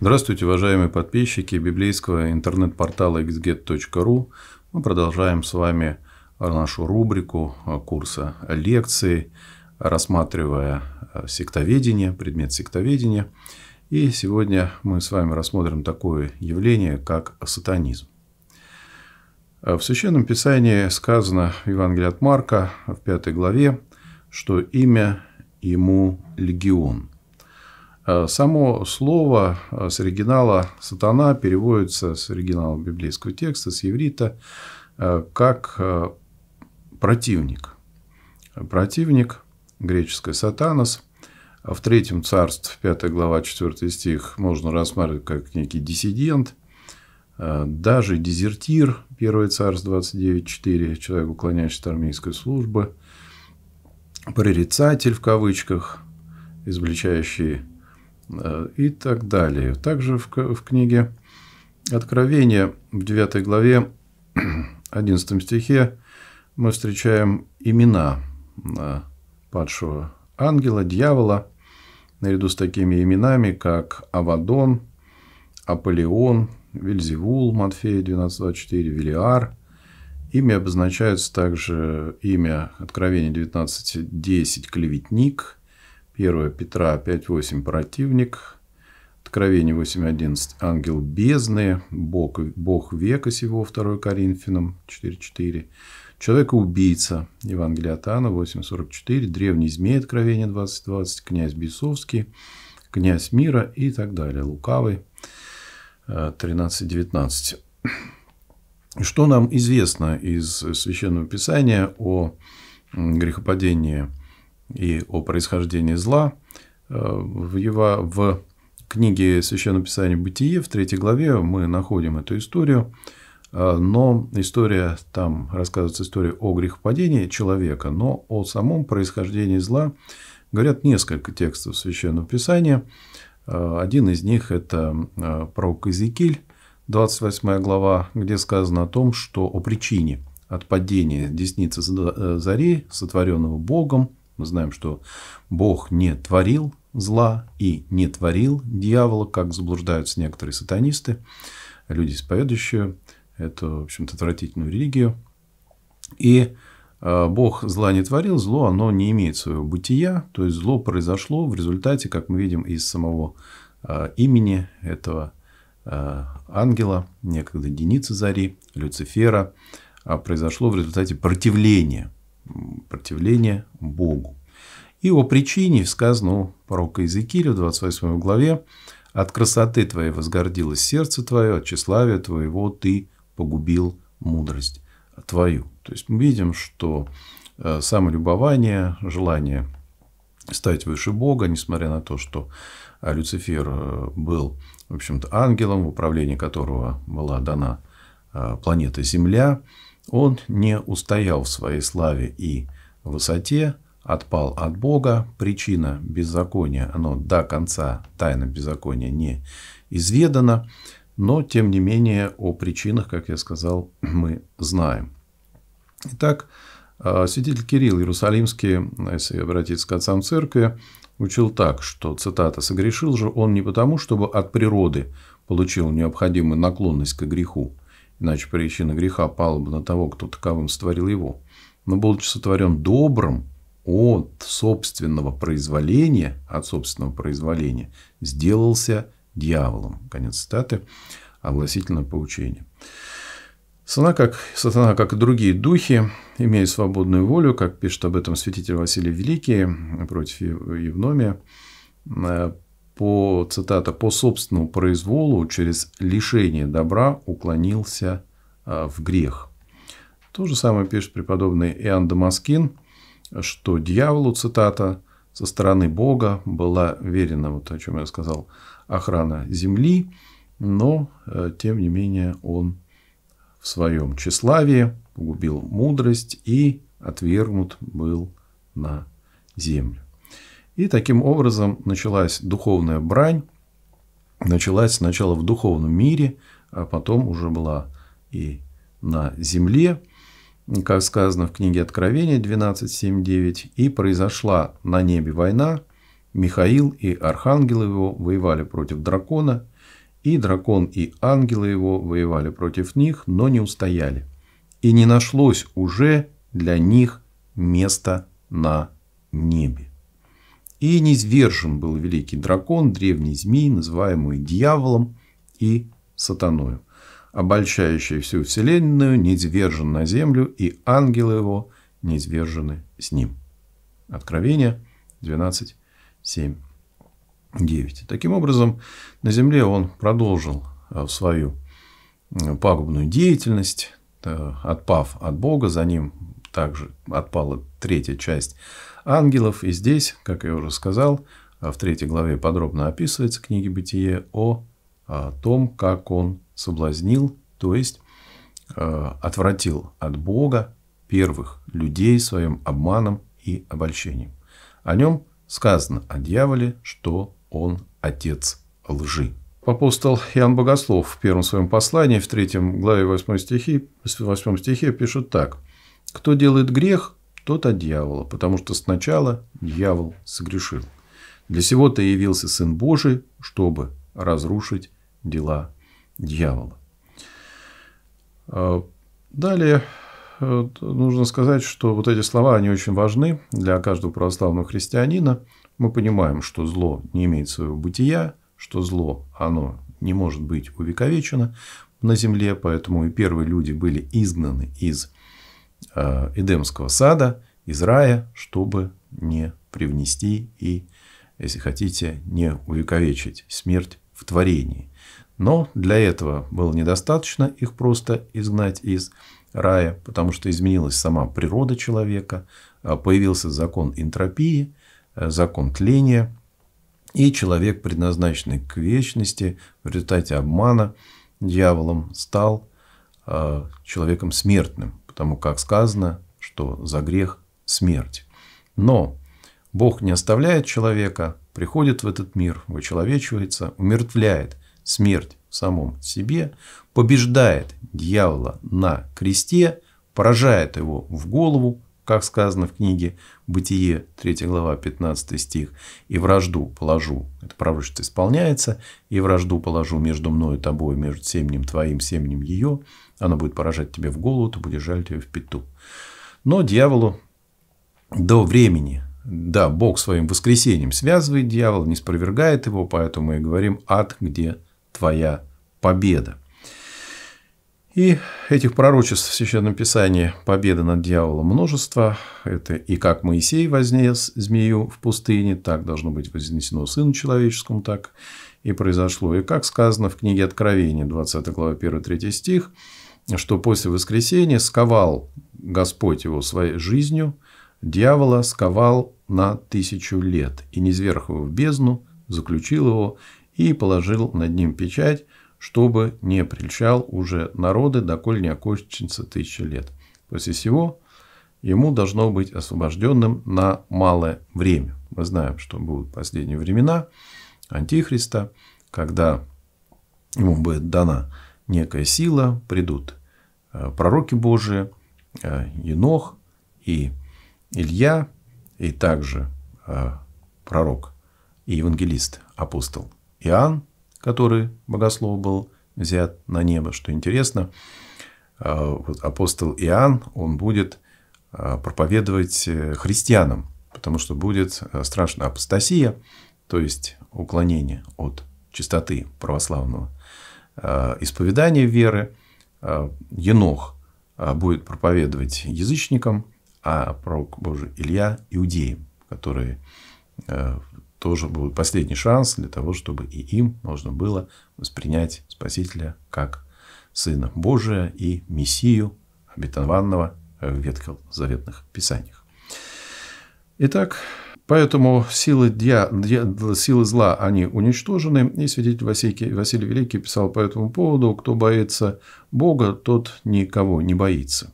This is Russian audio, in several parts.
Здравствуйте, уважаемые подписчики библейского интернет-портала xget.ru. Мы продолжаем с вами нашу рубрику курса лекции, рассматривая сектоведение, предмет сектоведения. И сегодня мы с вами рассмотрим такое явление, как сатанизм. В Священном Писании сказано в Евангелии от Марка в пятой главе, что имя ему – легион – Э, само слово э, с оригинала «сатана» переводится с оригинала библейского текста, с еврита, э, как «противник». Противник, греческое «сатанос», а в Третьем царстве, 5 глава, 4 стих, можно рассматривать как некий диссидент, даже дезертир, 1 царство 29.4, человек, уклоняющийся от армейской службы, прорицатель в кавычках, извлечающий и так далее. Также в, в книге Откровения в 9 главе 11 стихе мы встречаем имена а, падшего ангела, дьявола, наряду с такими именами, как Авадон, Аполеон, Вильзевул, Матфея 12.24, Велиар. Ими обозначается также имя Откровение 19.10, клеветник – 1 Петра 5.8 противник, Откровение 8.11 ангел бездны, Бог, Бог века сего 2 Коринфянам 4.4, человек-убийца, Евангелие от Анна 8.44, древний змей, Откровение 20.20, князь Бесовский, князь мира и так далее, лукавый 13.19. Э, Что нам известно из Священного Писания о грехопадении – и о происхождении зла. Э, в, его, в книге Священного Писания «Бытие» в третьей главе мы находим эту историю, э, но история, там рассказывается история о грехопадении человека, но о самом происхождении зла говорят несколько текстов Священного Писания. Э, один из них – это пророк Иезекииль, 28 глава, где сказано о том, что о причине от падения десницы зари, сотворенного Богом, мы знаем, что Бог не творил зла и не творил дьявола, как заблуждаются некоторые сатанисты, люди, исповедующие эту, в общем-то, отвратительную религию. И э, Бог зла не творил, зло оно не имеет своего бытия, то есть зло произошло в результате, как мы видим из самого э, имени этого э, ангела, некогда Деницы Зари, Люцифера, а произошло в результате противления противление Богу. И о причине сказано пророка Иезекииля в 28 главе «От красоты твоей возгордилось сердце твое, от тщеславия твоего ты погубил мудрость твою». То есть, мы видим, что э, самолюбование, желание стать выше Бога, несмотря на то, что э, Люцифер э, был, в общем-то, ангелом, в управлении которого была дана планета Земля – он не устоял в своей славе и высоте, отпал от Бога. Причина беззакония, оно до конца, тайна беззакония не изведана. Но, тем не менее, о причинах, как я сказал, мы знаем. Итак, э, святитель Кирилл Иерусалимский, э, если обратиться к отцам церкви, учил так, что, цитата, «согрешил же он не потому, чтобы от природы получил необходимую наклонность к греху, Иначе причина греха пала бы на того, кто таковым створил его. Но, будучи сотворен добрым, от собственного произволения, от собственного произволения, сделался дьяволом. Конец цитаты. Огласительное поучение. Сатана как, сатана, как и другие духи, имея свободную волю, как пишет об этом святитель Василий Великий против Евномия, э, по, цитата, по собственному произволу через лишение добра уклонился а, в грех. То же самое пишет преподобный Иоанн Дамаскин, что дьяволу, цитата, со стороны Бога была верена, вот о чем я сказал, охрана земли, но, э, тем не менее, он в своем тщеславии погубил мудрость и отвергнут был на землю. И таким образом началась духовная брань, началась сначала в духовном мире, а потом уже была и на земле, как сказано в книге Откровения 12.7.9, и произошла на небе война, Михаил и архангелы его воевали против дракона, и дракон и ангелы его воевали против них, но не устояли. И не нашлось уже для них места на небе. И низвержен был великий дракон, древний змей, называемый дьяволом и сатаною, обольщающий всю вселенную, низвержен на землю, и ангелы его низвержены с ним. Откровение 12:7:9. Таким образом, на земле он продолжил э, свою пагубную деятельность, э, отпав от Бога, за ним также отпала третья часть ангелов. И здесь, как я уже сказал, в третьей главе подробно описывается книги «Бытие» о, о том, как он соблазнил, то есть э, отвратил от Бога первых людей своим обманом и обольщением. О нем сказано о дьяволе, что он отец лжи. Апостол Иоанн Богослов в первом своем послании, в третьем главе 8 стихе, 8 стихе пишет так. Кто делает грех, тот от дьявола, потому что сначала дьявол согрешил. Для сего-то явился Сын Божий, чтобы разрушить дела дьявола. А, далее э, нужно сказать, что вот эти слова, они очень важны для каждого православного христианина. Мы понимаем, что зло не имеет своего бытия, что зло, оно не может быть увековечено на земле, поэтому и первые люди были изгнаны из Э, Эдемского сада, из рая, чтобы не привнести и, если хотите, не увековечить смерть в творении. Но для этого было недостаточно их просто изгнать из рая, потому что изменилась сама природа человека, э, появился закон энтропии, э, закон тления, и человек, предназначенный к вечности, в результате обмана дьяволом стал человеком смертным потому как сказано, что за грех смерть. Но Бог не оставляет человека, приходит в этот мир, вычеловечивается, умертвляет смерть в самом себе, побеждает дьявола на кресте, поражает его в голову, как сказано в книге «Бытие», 3 глава, 15 стих, «И вражду положу». Это пророчество исполняется. «И вражду положу между мною и тобой, между семенем твоим, семенем ее, она будет поражать тебе в голову, ты будешь жалить ее в пету. Но дьяволу до времени, да, Бог своим воскресением связывает дьявол, не спровергает его, поэтому мы и говорим «Ад, где твоя победа». И этих пророчеств в Священном Писании победа над дьяволом множество. Это и как Моисей вознес змею в пустыне, так должно быть вознесено Сыну Человеческому, так и произошло. И как сказано в книге Откровения, 20 глава, 1-3 стих, что после воскресения сковал Господь его своей жизнью, дьявола сковал на тысячу лет и, низверх его в бездну, заключил его и положил над ним печать, чтобы не прельщал уже народы, доколь не окончится тысяча лет. После всего ему должно быть освобожденным на малое время. Мы знаем, что будут последние времена Антихриста, когда ему будет дана некая сила, придут Э, пророки Божии, э, Енох и Илья, и также э, пророк и евангелист, апостол Иоанн, который богослов был взят на небо. Что интересно, апостол Иоанн, он будет проповедовать христианам, потому что будет страшная апостасия, то есть уклонение от чистоты православного исповедания веры, Э, Енох э, будет проповедовать язычникам, а пророк Божий Илья – иудеям, которые э, тоже будут последний шанс для того, чтобы и им можно было воспринять Спасителя как Сына Божия и Мессию, обетованного в ветхозаветных писаниях. Итак, Поэтому силы, дья, дья, силы зла, они уничтожены. И святитель Василий, Василий Великий писал по этому поводу, кто боится Бога, тот никого не боится.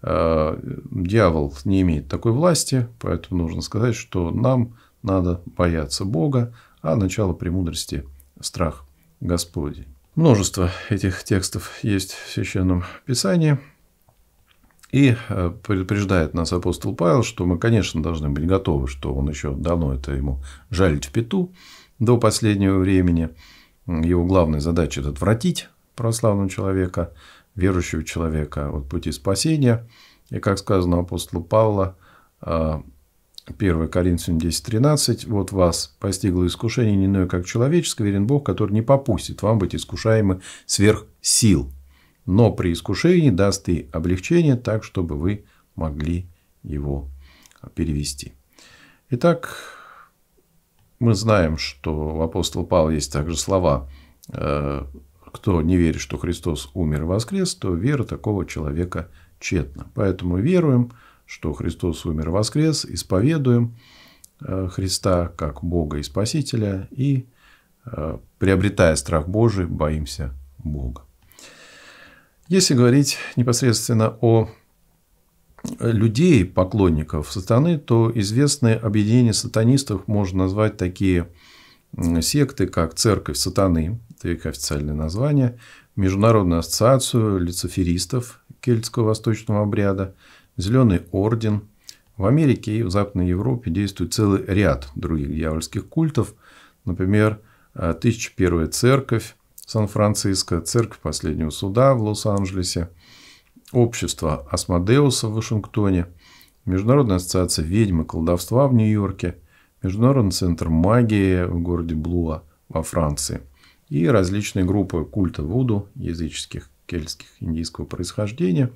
Э, дьявол не имеет такой власти, поэтому нужно сказать, что нам надо бояться Бога, а начало премудрости – страх Господень. Множество этих текстов есть в Священном Писании – и э, предупреждает нас апостол Павел, что мы, конечно, должны быть готовы, что он еще давно это ему жалить в пету до последнего времени. Его главная задача – это отвратить православного человека, верующего человека от пути спасения. И, как сказано апостолу Павла, 1 э, Коринфянам 10.13, «Вот вас постигло искушение не иное, как человеческое, верен Бог, который не попустит вам быть искушаемы сверх сил» но при искушении даст и облегчение так, чтобы вы могли его перевести. Итак, мы знаем, что у апостола Павла есть также слова э, «Кто не верит, что Христос умер и воскрес, то вера такого человека тщетна». Поэтому веруем, что Христос умер и воскрес, исповедуем э, Христа как Бога и Спасителя и, э, приобретая страх Божий, боимся Бога. Если говорить непосредственно о э, людей, поклонников сатаны, то известные объединения сатанистов можно назвать такие секты, как Церковь сатаны, это их официальное название, Международную ассоциацию люциферистов кельтского восточного обряда, Зеленый орден. В Америке и в Западной Европе действует целый ряд других дьявольских культов, например, э, Тысяча первая церковь, Сан-Франциско, Церковь Последнего Суда в Лос-Анджелесе, Общество Асмодеуса в Вашингтоне, Международная ассоциация ведьмы колдовства в Нью-Йорке, Международный центр магии в городе Блуа во Франции и различные группы культа Вуду, языческих, кельтских, индийского происхождения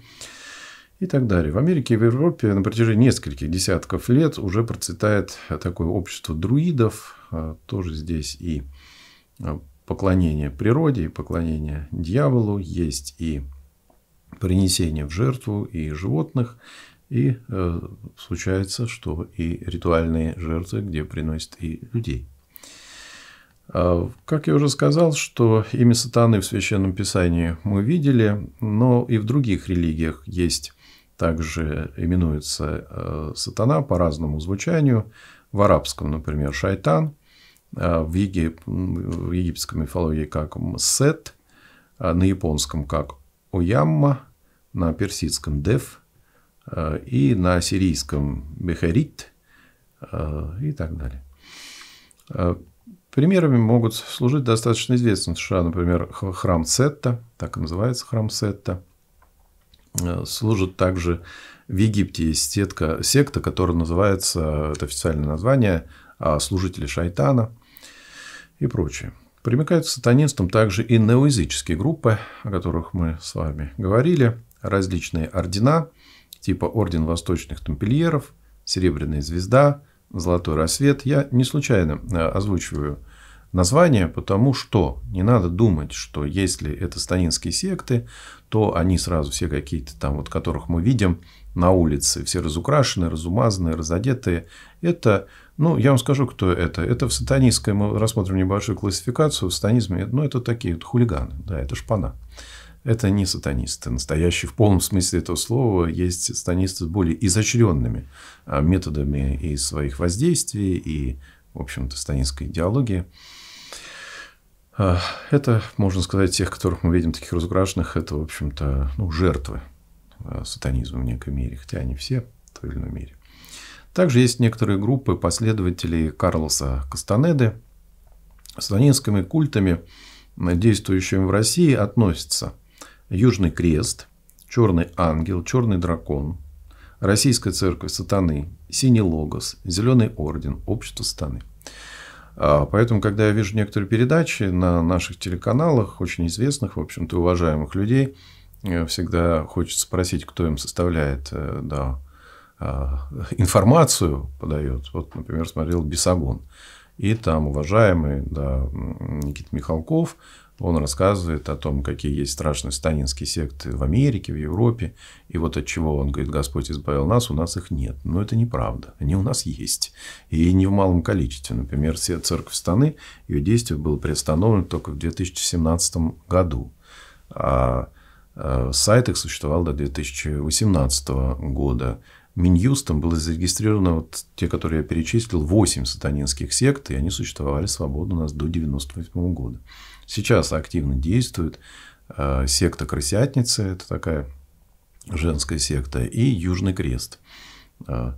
и так далее. В Америке и в Европе на протяжении нескольких десятков лет уже процветает такое общество друидов, а, тоже здесь и а, поклонение природе, и поклонение дьяволу, есть и принесение в жертву и животных, и э, случается, что и ритуальные жертвы, где приносят и людей. А, как я уже сказал, что имя сатаны в Священном Писании мы видели, но и в других религиях есть, также именуется э, сатана по разному звучанию. В арабском, например, шайтан, а, в, Егип... в египетской мифологии как Сет а на японском как Уямма, на персидском Дев а, и на сирийском Бехарит и так далее. Примерами могут служить достаточно известные США, например, храм Сетта, так и называется храм Сетта. Служит также в Египте есть сетка, секта, которая называется, это официальное название, служители шайтана и прочее. Примыкают к сатанинствам также и неоязыческие группы, о которых мы с вами говорили, различные ордена, типа Орден Восточных Тампельеров, Серебряная Звезда, Золотой Рассвет. Я не случайно э, озвучиваю название, потому что не надо думать, что если это станинские секты, то они сразу все какие-то там, вот которых мы видим, на улице. Все разукрашенные, разумазанные, разодетые. Это, ну, я вам скажу, кто это. Это в сатанистской, мы рассмотрим небольшую классификацию в сатанизме. Ну, это такие вот хулиганы, да, это шпана. Это не сатанисты. Настоящие в полном смысле этого слова есть сатанисты с более изощренными а, методами и своих воздействий, и, в общем-то, сатанинской идеологии. А, это, можно сказать, тех, которых мы видим таких разукрашенных, это, в общем-то, ну, жертвы Э, сатанизм в некой мере, хотя они все в той или иной мере. Также есть некоторые группы последователей Карлоса Кастанеды сатанинскими культами, э, действующими в России, относятся Южный Крест, Черный Ангел, Черный Дракон, Российская Церковь Сатаны, Синий Логос, Зеленый Орден, Общество Сатаны. А, поэтому, когда я вижу некоторые передачи на наших телеканалах, очень известных, в общем-то, уважаемых людей, Э, всегда хочется спросить, кто им составляет э, да, а, информацию подает. Вот, например, смотрел Бесогон. И там уважаемый да, Никита Михалков, он рассказывает о том, какие есть страшные станинские секты в Америке, в Европе. И вот от чего он говорит, Господь избавил нас, у нас их нет. Но это неправда. Они у нас есть. И не в малом количестве. Например, все церковь Станы, ее действие было приостановлено только в 2017 году. А Э, сайт их существовал до 2018 года. Минюстом было зарегистрировано, вот те, которые я перечислил, 8 сатанинских сект, и они существовали свободно у нас до 1998 года. Сейчас активно действует э, секта Крысятницы, это такая женская секта, и Южный Крест. Э,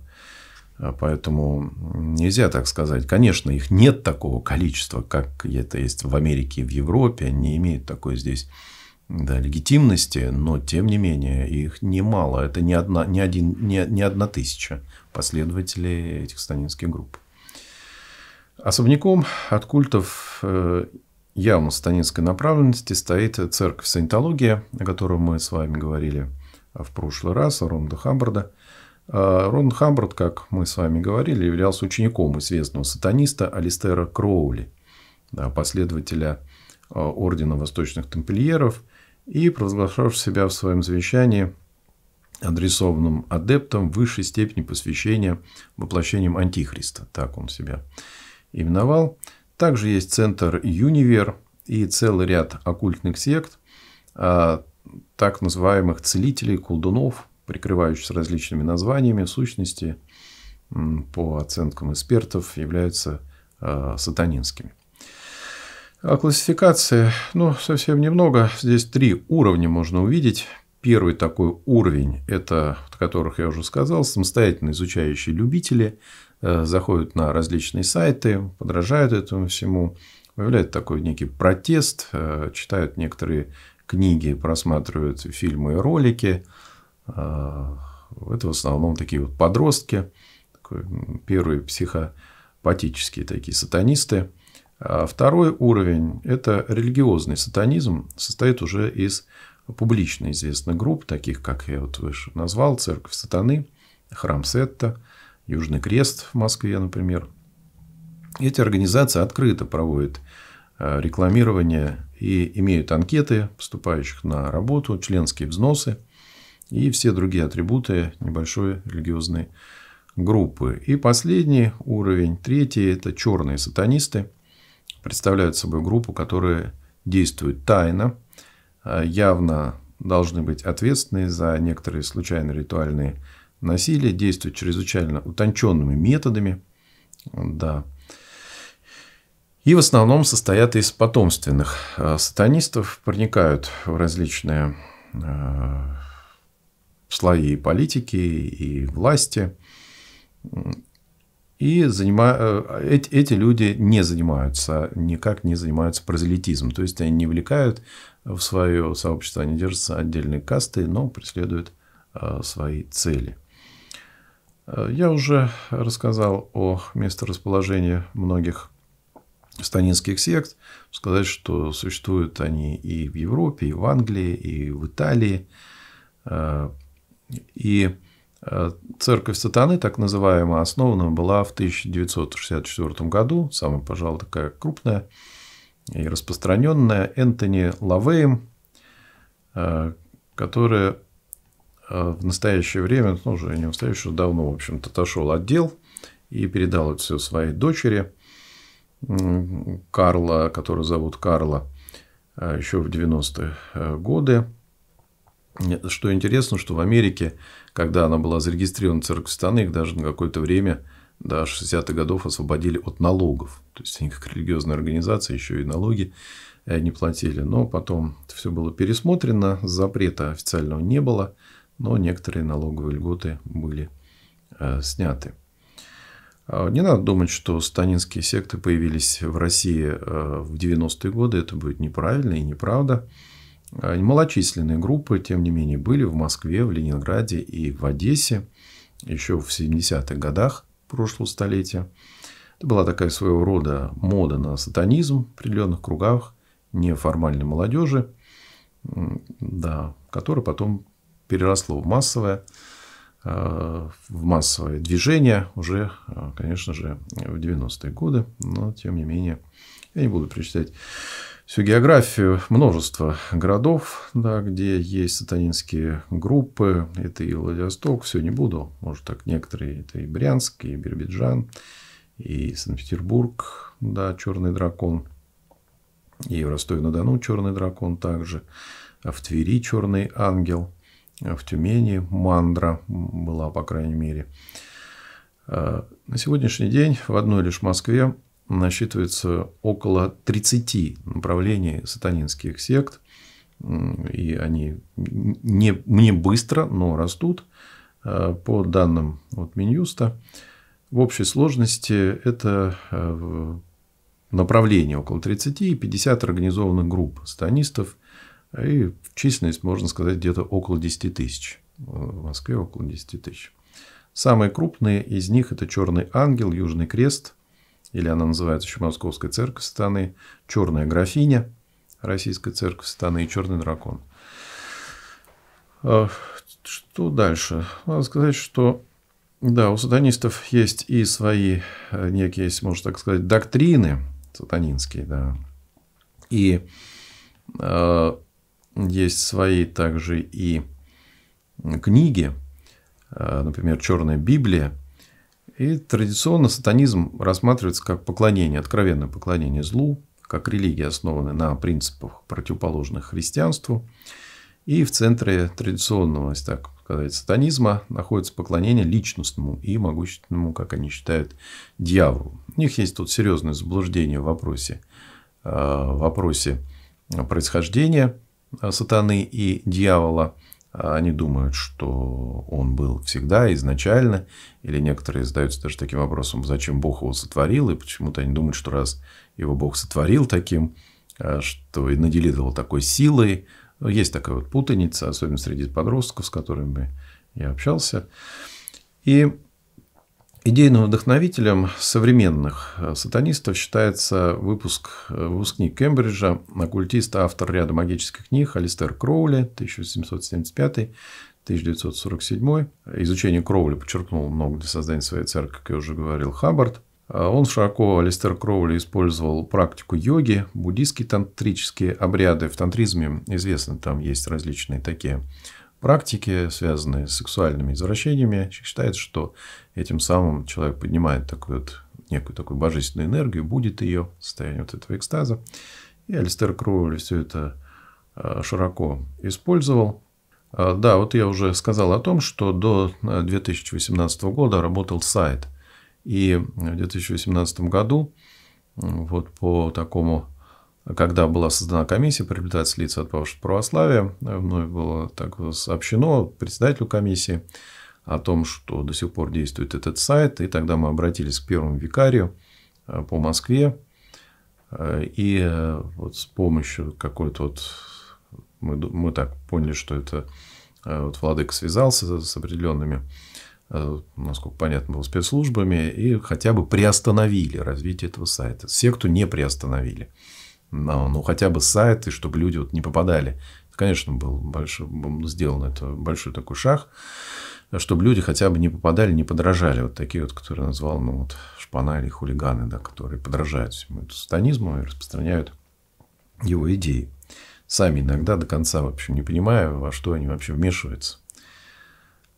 поэтому нельзя так сказать. Конечно, их нет такого количества, как это есть в Америке и в Европе. Они не имеют такой здесь да, легитимности, но тем не менее их немало. Это не, одна, не, один, не, не одна тысяча последователей этих станинских групп. Особняком от культов э, явно станинской направленности стоит церковь Саентология, о которой мы с вами говорили в прошлый раз, о Ронда Хамбарда. Э, Рон Хамбард, как мы с вами говорили, являлся учеником известного сатаниста Алистера Кроули, последователя э, Ордена Восточных Темплиеров и провозглашавший себя в своем завещании адресованным адептом высшей степени посвящения воплощением Антихриста. Так он себя именовал. Также есть центр Юнивер и целый ряд оккультных сект, а, так называемых целителей, колдунов, прикрывающихся различными названиями, сущности, по оценкам экспертов, являются а, сатанинскими. О классификации, ну, совсем немного. Здесь три уровня можно увидеть. Первый такой уровень, это, о которых я уже сказал, самостоятельно изучающие любители, э, заходят на различные сайты, подражают этому всему, выявляют такой некий протест, э, читают некоторые книги, просматривают фильмы и ролики. Э, это в основном такие вот подростки, первые психопатические такие сатанисты – а второй уровень – это религиозный сатанизм, состоит уже из публично известных групп, таких, как я вот выше назвал, Церковь Сатаны, Храм Сетта, Южный Крест в Москве, например. Эти организации открыто проводят а, рекламирование и имеют анкеты поступающих на работу, членские взносы и все другие атрибуты небольшой религиозной группы. И последний уровень, третий, это черные сатанисты – представляют собой группу, которые действуют тайно, а, явно должны быть ответственны за некоторые случайные ритуальные насилия, действуют чрезвычайно утонченными методами. Да. И в основном состоят из потомственных а, сатанистов, проникают в различные а, слои политики и власти и занима... Э, эти, эти люди не занимаются, никак не занимаются прозелитизмом. То есть, они не влекают в свое сообщество, они держатся отдельной касты, но преследуют э, свои цели. Э, я уже рассказал о месторасположении многих станинских сект. Сказать, что существуют они и в Европе, и в Англии, и в Италии. И Церковь сатаны, так называемая, основана была в 1964 году, самая, пожалуй, такая крупная и распространенная, Энтони Лавейм, э, которая э, в настоящее время, ну, уже не в настоящее, давно, в общем-то, отошел отдел и передал это все своей дочери Карла, которую зовут Карла, э, еще в 90-е годы. Что интересно, что в Америке, когда она была зарегистрирована церковь страны, их даже на какое-то время до 60-х годов освободили от налогов. То есть они как религиозная организация еще и налоги э, не платили. Но потом все было пересмотрено, запрета официального не было, но некоторые налоговые льготы были э, сняты. А не надо думать, что станинские секты появились в России э, в 90-е годы. Это будет неправильно и неправда. Э, малочисленные группы, тем не менее, были в Москве, в Ленинграде и в Одессе еще в 70-х годах прошлого столетия. Это была такая своего рода мода на сатанизм в определенных кругах неформальной молодежи, да, которая потом переросла в массовое, э, в массовое движение уже, э, конечно же, в 90-е годы, но тем не менее, я не буду перечитать всю географию, множество городов, да, где есть сатанинские группы. Это и Владивосток, все не буду, может так некоторые. Это и Брянск, и Биробиджан, и Санкт-Петербург, да, Черный дракон. И в Ростове-на-Дону Черный дракон также. А в Твери Черный ангел. А в Тюмени мандра была, по крайней мере. А, на сегодняшний день в одной лишь Москве насчитывается около 30 направлений сатанинских сект, и они не, не быстро, но растут. Э, по данным от Минюста, в общей сложности это э, направление около 30 и 50 организованных групп сатанистов, э, и численность, можно сказать, где-то около 10 тысяч. В Москве около 10 тысяч. Самые крупные из них – это «Черный ангел», «Южный крест», или она называется еще Московская церковь Станы, Черная графиня, Российская церковь Станы и Черный дракон. А, что дальше? Надо сказать, что да, у сатанистов есть и свои э, некие, можно так сказать, доктрины сатанинские, да, и э, есть свои также и книги, э, например, Черная Библия, и традиционно сатанизм рассматривается как поклонение, откровенное поклонение злу, как религия, основанная на принципах, противоположных христианству. И в центре традиционного, если так сказать, сатанизма находится поклонение личностному и могущественному, как они считают, дьяволу. У них есть тут серьезное заблуждение в вопросе, э, в вопросе происхождения э, сатаны и дьявола – а они думают, что он был всегда, изначально. Или некоторые задаются даже таким вопросом, зачем Бог его сотворил. И почему-то они думают, что раз его Бог сотворил таким, а, что и наделил его такой силой. Ну, есть такая вот путаница, особенно среди подростков, с которыми я общался. И Идейным вдохновителем современных э, сатанистов считается выпуск, э, выпускник Кембриджа, оккультист, автор ряда магических книг Алистер Кроули, 1775-1947. Изучение Кроули подчеркнул много для создания своей церкви, как я уже говорил, Хаббард. Э, он широко, Алистер Кроули, использовал практику йоги, буддийские тантрические обряды. В тантризме известно, там есть различные такие практики, связанные с сексуальными извращениями. Считается, что этим самым человек поднимает такую вот, некую такую божественную энергию, будет ее состояние вот этого экстаза. И Алистер Кроули все это а, широко использовал. А, да, вот я уже сказал о том, что до 2018 а, года работал сайт. И в 2018 году вот по такому когда была создана комиссия по лица лиц отпавших православия, вновь было так сообщено председателю комиссии о том, что до сих пор действует этот сайт, и тогда мы обратились к первому викарию э, по Москве, э, и э, вот с помощью какой-то вот, мы, мы так поняли, что это вот Владык связался с определенными, насколько понятно было, спецслужбами, и хотя бы приостановили развитие этого сайта. Все, кто не приостановили ну, хотя бы сайты, чтобы люди вот не попадали. Конечно, был большой, сделан это большой такой шаг, чтобы люди хотя бы не попадали, не подражали. Вот такие вот, которые назвал, ну, вот шпана или хулиганы, да, которые подражают всему этому сатанизму и распространяют его идеи. Сами иногда до конца в общем, не понимая, во что они вообще вмешиваются.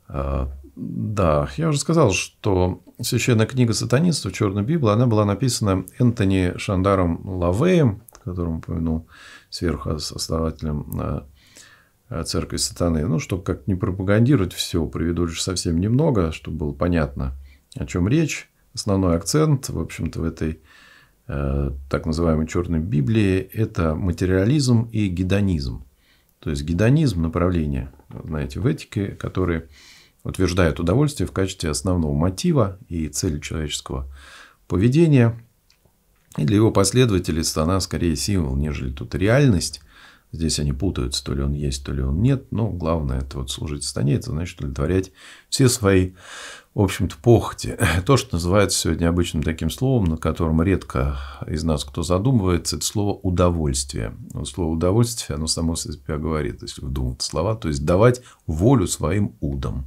А, да, я уже сказал, что священная книга сатанистов «Черная Библия», она была написана Энтони Шандаром Лавеем, которому упомянул сверху основателем э, э, церкви сатаны. Ну, чтобы как не пропагандировать все, приведу лишь совсем немного, чтобы было понятно, о чем речь. Основной акцент, в общем-то, в этой э, так называемой черной Библии – это материализм и гедонизм. То есть, гедонизм – направление, знаете, в этике, которое утверждает удовольствие в качестве основного мотива и цели человеческого поведения. И для его последователей страна скорее символ, нежели тут реальность. Здесь они путаются, то ли он есть, то ли он нет. Но главное, это вот служить стране, это значит удовлетворять все свои, в общем-то, похоти. То, что называется сегодня обычным таким словом, на котором редко из нас кто задумывается, это слово «удовольствие». Но слово «удовольствие», оно само себя говорит, если вы думаете слова, то есть давать волю своим удам.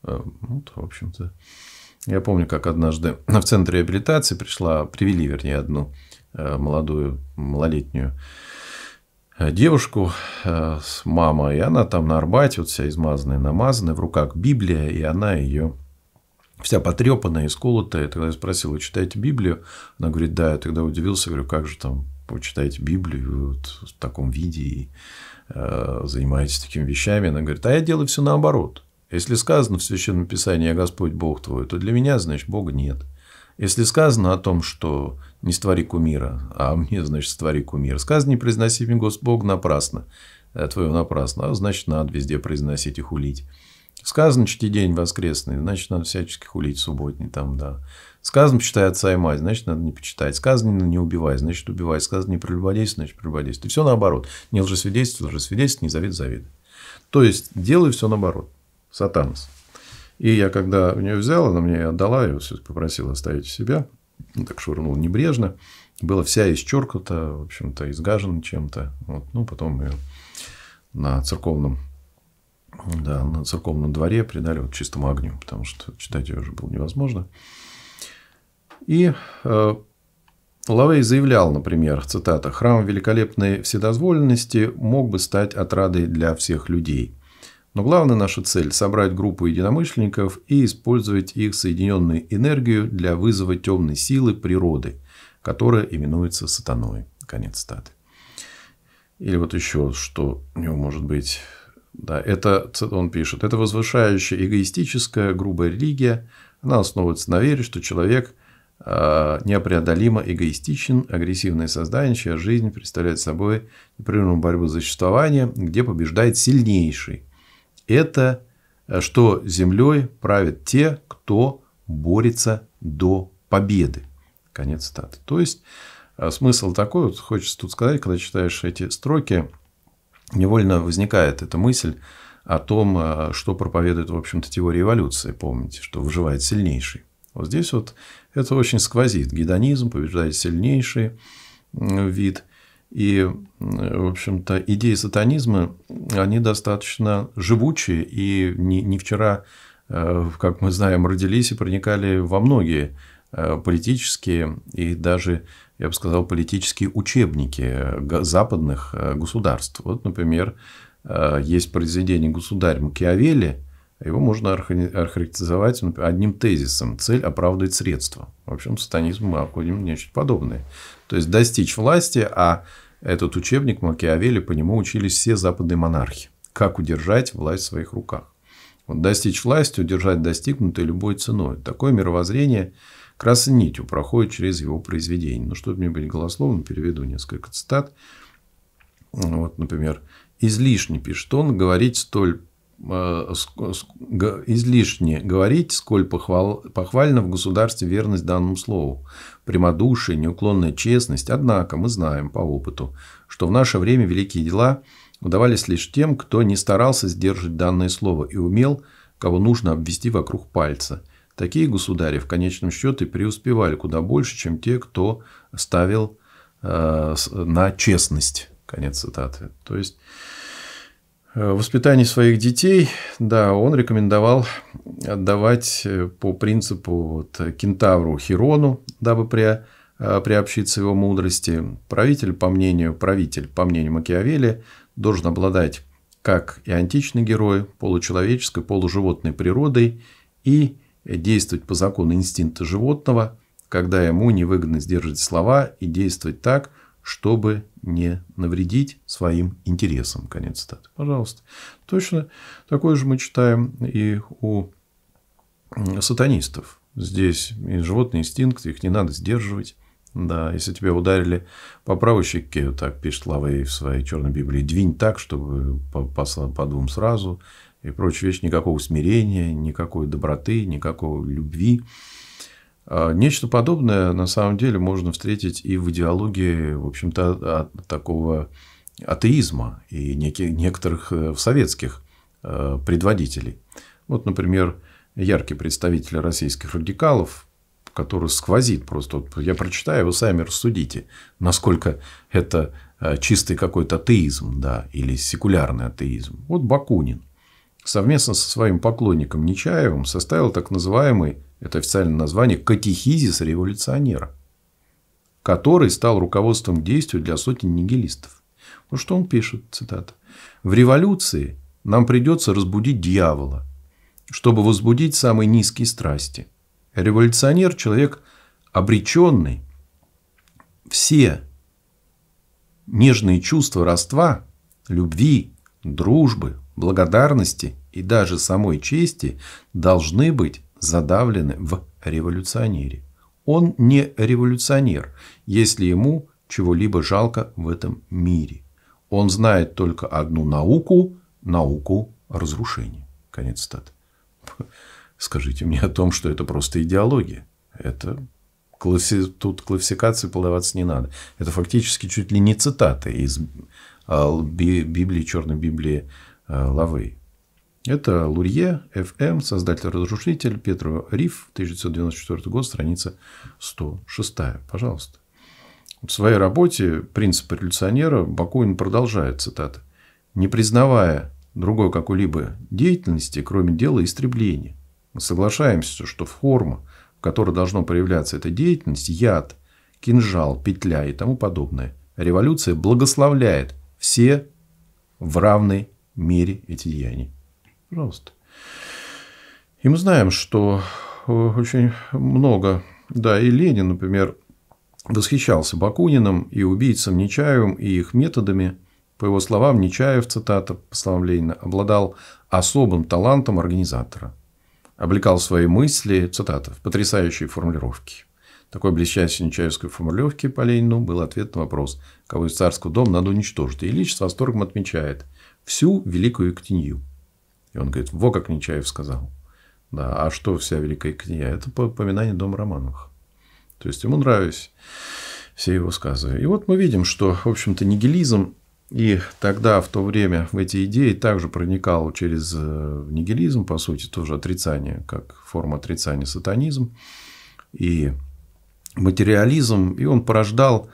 Вот, э, ну, в общем-то, я помню, как однажды в центр реабилитации пришла, привели, вернее, одну э, молодую, малолетнюю э, девушку э, с мамой, и она там на Арбате, вот вся измазанная, намазанная, в руках Библия, и она ее вся потрепанная, исколотая. Тогда я спросил, вы читаете Библию? Она говорит, да. Я тогда удивился, говорю, как же там вы читаете Библию вот в таком виде и э, занимаетесь такими вещами? Она говорит, а я делаю все наоборот. Если сказано в Священном Писании «Я Господь Бог твой», то для меня, значит, Бога нет. Если сказано о том, что не створи кумира, а мне, значит, створи кумир, сказано «Не произноси имя Господь напрасно», э, твоего напрасно, а значит, надо везде произносить и хулить. Сказано, чти день воскресный, значит, надо всячески хулить субботний там, да. Сказано, почитай отца и мать, значит, надо не почитать. Сказано, не убивай, значит, убивай. Сказано, не прелюбодействуй, значит, прелюбодействуй. Все наоборот. Не лжесвидетельство, лжесвидетельство, не завет, завид. То есть, делаю все наоборот сатанс. И я когда у нее взял, она мне отдала, ее все попросила оставить у себя. Ну, так швырнул небрежно. Была вся исчеркнута, в общем-то, изгажена чем-то. Вот. Ну, потом ее на церковном да, на церковном дворе придали вот чистому огню, потому что читать ее уже было невозможно. И э, Лавей заявлял, например, цитата, «Храм великолепной вседозволенности мог бы стать отрадой для всех людей». Но главная наша цель – собрать группу единомышленников и использовать их соединенную энергию для вызова темной силы природы, которая именуется сатаной. Конец статы. Или вот еще, что у него может быть... Да, это, он пишет, это возвышающая эгоистическая грубая религия. Она основывается на вере, что человек а, непреодолимо эгоистичен, агрессивное создание, чья жизнь представляет собой непрерывную борьбу за существование, где побеждает сильнейший – это э, что землей правят те, кто борется до победы. Конец статы. То есть, э, смысл такой, вот хочется тут сказать, когда читаешь эти строки, невольно возникает эта мысль о том, э, что проповедует, в общем-то, теория эволюции. Помните, что выживает сильнейший. Вот здесь вот это очень сквозит. Гедонизм, побеждает сильнейший вид. И, э, в общем-то, идеи сатанизма, они достаточно живучие и не, не вчера, э, как мы знаем, родились и проникали во многие э, политические и даже, я бы сказал, политические учебники западных государств. Вот, например, есть произведение «Государь Макиавелли», его можно охарактеризовать ну, одним тезисом – цель оправдывает средства. В общем, сатанизм мы обходим нечто подобное. То есть, достичь власти, а этот учебник Макиавелли, по нему учились все западные монархи. Как удержать власть в своих руках. Вот достичь власти, удержать достигнутое любой ценой. Такое мировоззрение красной нитью проходит через его произведение. Ну, чтобы не быть голословным, переведу несколько цитат. Вот, например, «Излишне, – пишет он, – говорить столь Э, излишне говорить, сколь похвал, похвально в государстве верность данному слову, прямодушие, неуклонная честность. Однако мы знаем по опыту, что в наше время великие дела удавались лишь тем, кто не старался сдержать данное слово и умел, кого нужно обвести вокруг пальца. Такие государи в конечном счете преуспевали куда больше, чем те, кто ставил э, на честность. Конец цитаты. То есть Э, воспитании своих детей, да, он рекомендовал отдавать э, по принципу вот, э, кентавру Хирону, дабы при, приобщиться его мудрости. Правитель, по мнению, правитель, по мнению Макиавелли, должен обладать, как и античный герой, получеловеческой, полуживотной природой и действовать по закону инстинкта животного, когда ему невыгодно сдерживать слова и действовать так, чтобы не навредить своим интересам. Конец цитаты. Пожалуйста. Точно такое же мы читаем и у сатанистов. Здесь и животный инстинкт, их не надо сдерживать. Да, если тебя ударили по правой щеке, так пишет Лавей в своей черной Библии, двинь так, чтобы по, по двум сразу и прочая вещь, никакого смирения, никакой доброты, никакой любви. А, нечто подобное, на самом деле, можно встретить и в идеологии, в общем-то, а, такого атеизма и неких, некоторых э, советских э, предводителей. Вот, например, яркий представитель российских радикалов, который сквозит просто. Вот я прочитаю, вы сами рассудите, насколько это э, чистый какой-то атеизм, да, или секулярный атеизм. Вот Бакунин совместно со своим поклонником Нечаевым составил так называемый это официальное название, катехизис революционера, который стал руководством действий для сотен нигилистов. Ну что он пишет, цитата. «В революции нам придется разбудить дьявола, чтобы возбудить самые низкие страсти. Революционер – человек обреченный. Все нежные чувства роства, любви, дружбы, благодарности и даже самой чести должны быть задавлены в революционере. Он не революционер, если ему чего-либо жалко в этом мире. Он знает только одну науку – науку разрушения. Конец цитаты. Скажите мне о том, что это просто идеология. Это класси... тут классификации подаваться не надо. Это фактически чуть ли не цитаты из а, Библии, Черной Библии а, Лавы. Это Лурье, ФМ, создатель-разрушитель, Петро Риф, 1994 год, страница 106. Пожалуйста. В своей работе «Принцип революционера» Бакунин продолжает, цитата, «не признавая другой какой-либо деятельности, кроме дела истребления. Мы соглашаемся, что форма, в которой должно проявляться эта деятельность, яд, кинжал, петля и тому подобное, революция благословляет все в равной мере эти деяния. Пожалуйста. И мы знаем, что э, очень много, да, и Ленин, например, восхищался Бакуниным и убийцам Нечаевым и их методами. По его словам, Нечаев, цитата, по словам Ленина, обладал особым талантом организатора. Облекал свои мысли, цитата, в потрясающие формулировки. Такой блестящей Нечаевской формулировки по Ленину был ответ на вопрос, кого из царского дома надо уничтожить. И Ильич с восторгом отмечает всю великую Ктенью – и он говорит, во как Нечаев сказал. Да, а что вся Великая книга? Это упоминание дома Романовых. То есть ему нравились все его сказы. И вот мы видим, что, в общем-то, нигилизм и тогда, в то время, в эти идеи также проникал через э, нигилизм, по сути, тоже отрицание, как форма отрицания сатанизм и материализм. И он порождал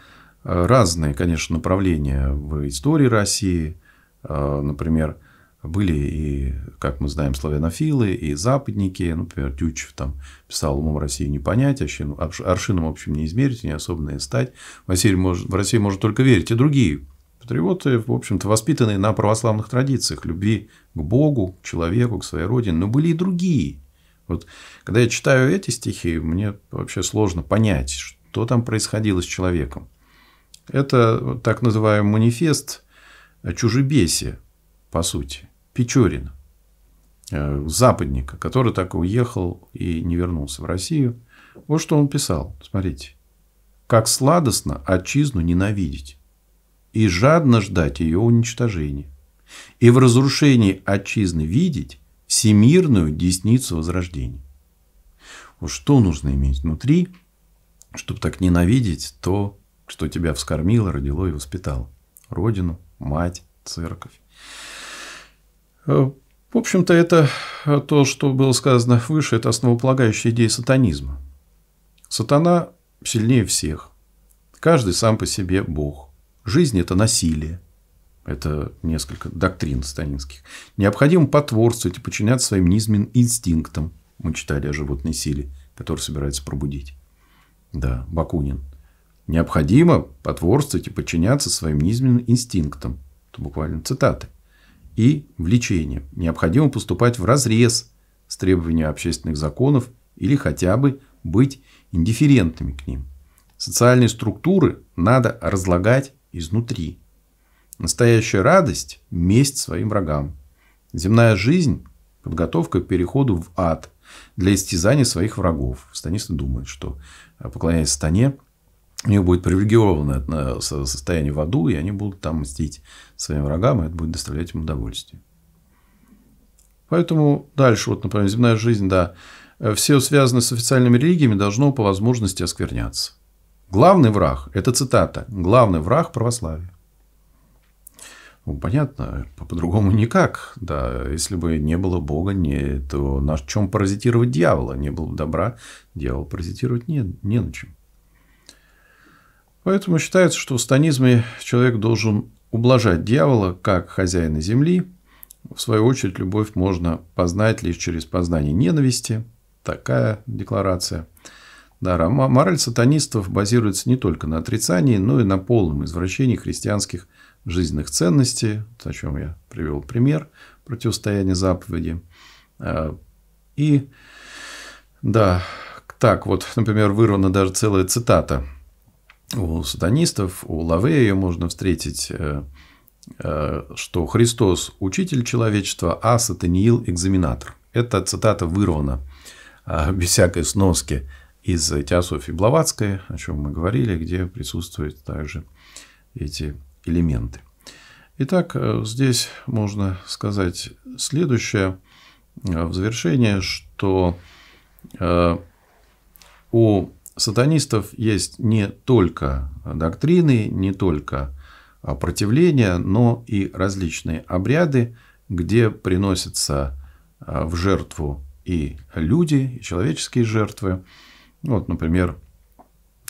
э, разные, конечно, направления в истории России. Э, например, были и, как мы знаем, славянофилы, и западники. Ну, например, Тютчев там писал «Умом России не понять, аршином, в общем, не измерить, не особенно и стать». Василий может, в России может только верить и другие патриоты, в общем-то, воспитанные на православных традициях, любви к Богу, к человеку, к своей родине. Но были и другие. Вот, когда я читаю эти стихи, мне вообще сложно понять, что там происходило с человеком. Это так называемый манифест чужебесия, по сути. Печорина, э, западника, который так и уехал и не вернулся в Россию. Вот что он писал, смотрите. «Как сладостно отчизну ненавидеть и жадно ждать ее уничтожения, и в разрушении отчизны видеть всемирную десницу возрождения». Вот что нужно иметь внутри, чтобы так ненавидеть то, что тебя вскормило, родило и воспитало. Родину, мать, церковь. Э, в общем-то, это э, то, что было сказано выше, это основополагающая идея сатанизма. Сатана сильнее всех. Каждый сам по себе Бог. Жизнь – это насилие. Это несколько доктрин сатанинских. Необходимо потворствовать и подчиняться своим низменным инстинктам. Мы читали о животной силе, которую собирается пробудить. Да, Бакунин. Необходимо потворствовать и подчиняться своим низменным инстинктам. Это буквально цитаты и влечение. Необходимо поступать в разрез с требованиями общественных законов или хотя бы быть индифферентными к ним. Социальные структуры надо разлагать изнутри. Настоящая радость – месть своим врагам. Земная жизнь – подготовка к переходу в ад для истязания своих врагов. Станист думает, что э, поклоняясь стане, у них будет привилегированное э, состояние в аду, и они будут там мстить своим врагам, и это будет доставлять им удовольствие. Поэтому дальше, вот, например, земная жизнь, да, э, все связано с официальными религиями, должно по возможности оскверняться. Главный враг, это цитата, главный враг православия. Ну, понятно, по-другому никак. Да, если бы не было Бога, не, то на чем паразитировать дьявола? Не было бы добра, дьявол паразитировать не, не на чем. Поэтому считается, что в станизме человек должен ублажать дьявола как хозяина земли. В свою очередь, любовь можно познать лишь через познание ненависти. Такая декларация. Да, мораль сатанистов базируется не только на отрицании, но и на полном извращении христианских жизненных ценностей, о чем я привел пример, противостояние заповеди. А, и да, так вот, например, вырвана даже целая цитата у сатанистов, у Лавея можно встретить, э, э, что Христос – учитель человечества, а Сатаниил – экзаменатор. Эта цитата вырвана э, без всякой сноски из Теософии Блаватской, о чем мы говорили, где присутствуют также эти элементы. Итак, здесь можно сказать следующее в завершение, что у сатанистов есть не только доктрины, не только противления, но и различные обряды, где приносятся а, в жертву и люди, и человеческие жертвы. Вот, например,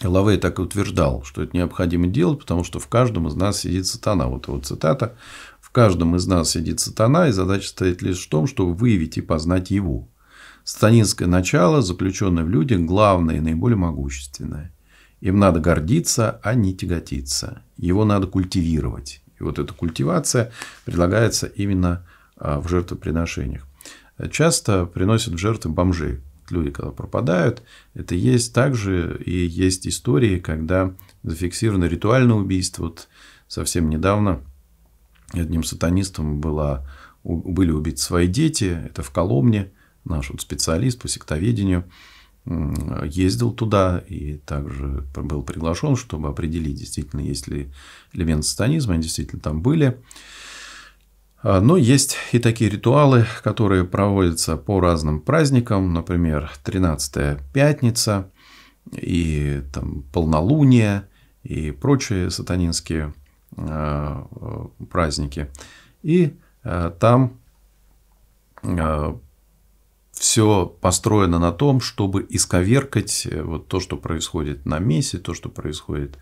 Лавей так и утверждал, что это необходимо делать, потому что в каждом из нас сидит сатана. Вот его цитата. В каждом из нас сидит сатана, и задача стоит лишь в том, чтобы выявить и познать его. Станинское начало, заключенное в людях, главное и наиболее могущественное. Им надо гордиться, а не тяготиться. Его надо культивировать. И вот эта культивация предлагается именно а, в жертвоприношениях. Часто приносят в жертвы бомжи. Люди, когда пропадают, это есть также и есть истории, когда зафиксировано ритуальное убийство. Вот совсем недавно одним сатанистом была, были убиты свои дети, это в Коломне наш вот специалист по сектоведению, ездил туда и также был приглашен, чтобы определить, действительно, есть ли элемент сатанизма, они действительно там были. А, но есть и такие ритуалы, которые проводятся по разным праздникам, например, 13 пятница и там, полнолуние и прочие сатанинские а, праздники. И а, там все построено на том, чтобы исковеркать э, вот то, что происходит на мессе, то, что происходит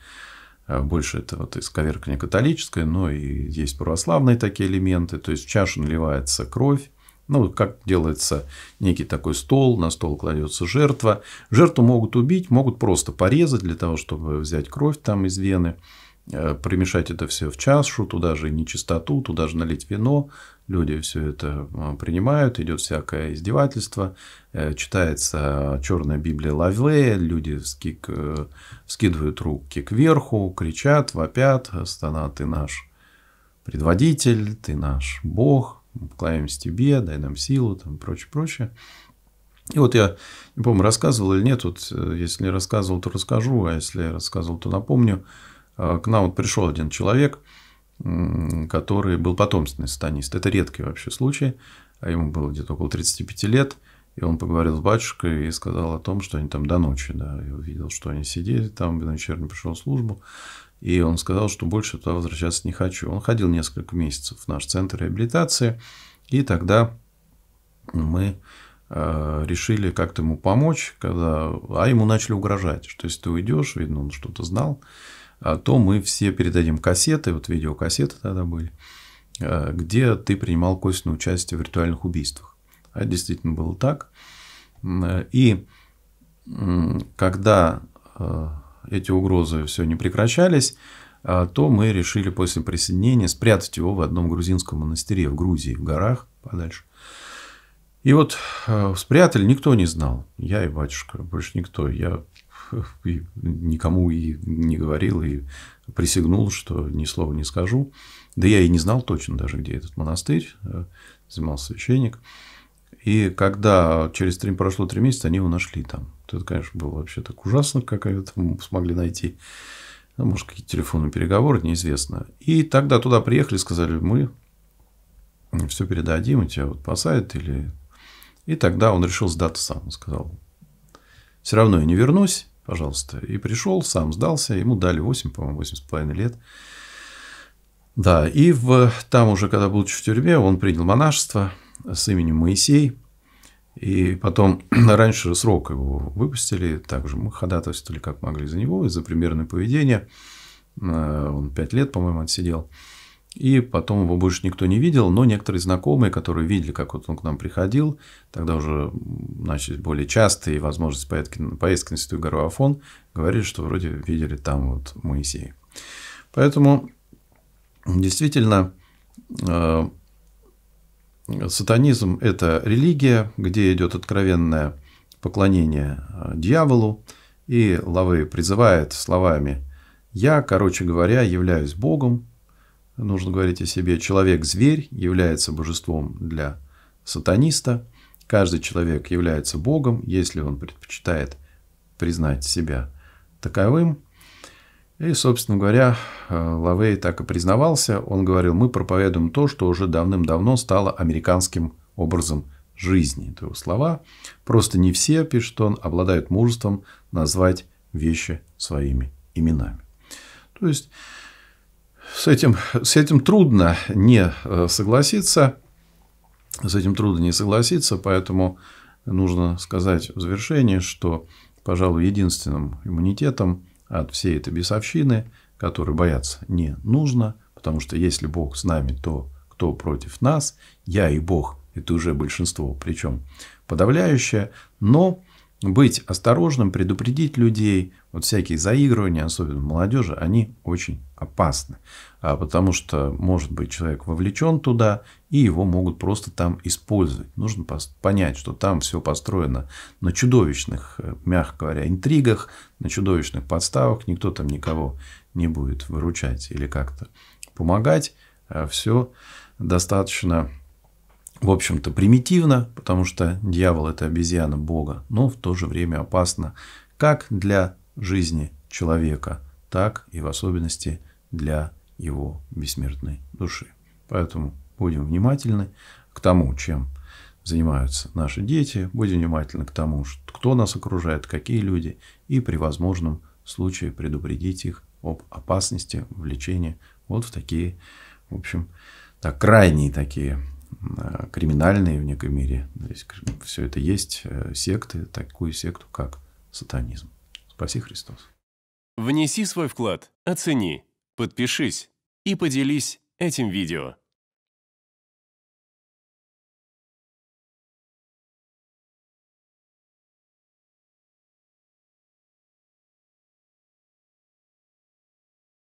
э, больше это вот исковеркание католическое, но и есть православные такие элементы, то есть в чашу наливается кровь, ну, как делается некий такой стол, на стол кладется жертва. Жертву могут убить, могут просто порезать для того, чтобы взять кровь там из вены. Э, примешать это все в чашу, туда же нечистоту, туда же налить вино. Люди все это э, принимают, идет всякое издевательство, э, читается черная Библия Лавлея, люди вскик, вскидывают руки кверху, кричат, вопят, стана, ты наш предводитель, ты наш Бог, кланяемся тебе, дай нам силу, там, прочее, прочее. И вот я, не помню, рассказывал или нет, вот если не рассказывал, то расскажу, а если рассказывал, то напомню – Э, к нам вот пришел один человек, который был потомственный сатанист. Это редкий вообще случай. А ему было где-то около 35 лет. И он поговорил с батюшкой и сказал о том, что они там до ночи, да, и увидел, что они сидели там, в вечернюю пришел службу, и он сказал, что больше туда возвращаться не хочу. Он ходил несколько месяцев в наш центр реабилитации, и тогда мы э, решили как-то ему помочь, когда... а ему начали угрожать, что если ты уйдешь, видно, он что-то знал, а то мы все передадим кассеты, вот видеокассеты тогда были, э, где ты принимал косвенное участие в ритуальных убийствах. А действительно было так. И когда э, эти угрозы все не прекращались, э, то мы решили после присоединения спрятать его в одном грузинском монастыре в Грузии, в горах подальше. И вот спрятали, никто не знал. Я и батюшка, больше никто. Я никому и не говорил, и присягнул, что ни слова не скажу. Да я и не знал точно даже, где этот монастырь, э, занимался священник. И когда через три, прошло три месяца, они его нашли там. Это, конечно, было вообще так ужасно, как они там смогли найти. Ну, может, какие-то телефонные переговоры, неизвестно. И тогда туда приехали, сказали, мы все передадим, и тебя вот посадят или... И тогда он решил сдаться сам. сказал, все равно я не вернусь, пожалуйста. И пришел, сам сдался, ему дали 8, по-моему, 8,5 лет. Да, и в, там уже, когда был в тюрьме, он принял монашество с именем Моисей. И потом раньше срок его выпустили, также мы ходатайствовали как могли за него, из-за примерное поведение. Э, он 5 лет, по-моему, отсидел. И потом его больше никто не видел, но некоторые знакомые, которые видели, как вот он к нам приходил, тогда уже значит, более частые возможности поездки, поездки на Святую гору Афон, говорили, что вроде видели там вот Моисея. Поэтому действительно э, сатанизм – это религия, где идет откровенное поклонение э, дьяволу, и Лавы призывает словами «Я, короче говоря, являюсь Богом, нужно говорить о себе, человек-зверь является божеством для сатаниста, каждый человек является богом, если он предпочитает признать себя таковым. И, собственно говоря, э, Лавей так и признавался, он говорил, мы проповедуем то, что уже давным-давно стало американским образом жизни. Это его слова. Просто не все, пишет он, обладают мужеством назвать вещи своими именами. То есть с этим, с этим трудно не э, согласиться. С этим трудно не согласиться, поэтому нужно сказать в завершении, что, пожалуй, единственным иммунитетом от всей этой бесовщины, которой бояться не нужно, потому что если Бог с нами, то кто против нас? Я и Бог – это уже большинство, причем подавляющее, но быть осторожным, предупредить людей. Вот всякие заигрывания, особенно молодежи, они очень опасны. А потому что, может быть, человек вовлечен туда, и его могут просто там использовать. Нужно понять, что там все построено на чудовищных, э, мягко говоря, интригах, на чудовищных подставах. Никто там никого не будет выручать или как-то помогать. А все достаточно в общем-то, примитивно, потому что дьявол – это обезьяна Бога, но в то же время опасно как для жизни человека, так и в особенности для его бессмертной души. Поэтому будем внимательны к тому, чем занимаются наши дети, будем внимательны к тому, кто нас окружает, какие люди, и при возможном случае предупредить их об опасности влечения вот в такие, в общем, так крайние такие Э, криминальные в некой мере. То есть, все это есть э, секты, такую секту, как сатанизм. Спаси Христос. Внеси свой вклад, оцени, подпишись и поделись этим видео.